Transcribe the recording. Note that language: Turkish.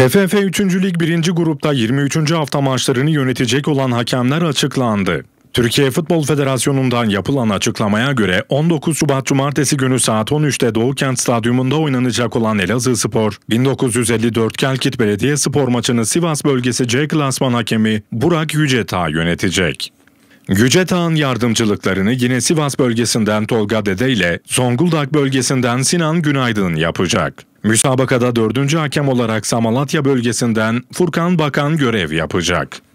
TFF 3. Lig 1. grupta 23. hafta maçlarını yönetecek olan hakemler açıklandı. Türkiye Futbol Federasyonu'ndan yapılan açıklamaya göre 19 Şubat Cumartesi günü saat 13'te Doğukent Stadyumunda oynanacak olan Elazığ Spor, 1954 Kelkit Belediye Spor maçını Sivas bölgesi C klasman hakemi Burak Yücetağ yönetecek. Yücetağ'ın yardımcılıklarını yine Sivas bölgesinden Tolga Dede ile Zonguldak bölgesinden Sinan Günaydın yapacak. Müsabakada dördüncü hakem olarak Samalatya bölgesinden Furkan Bakan görev yapacak.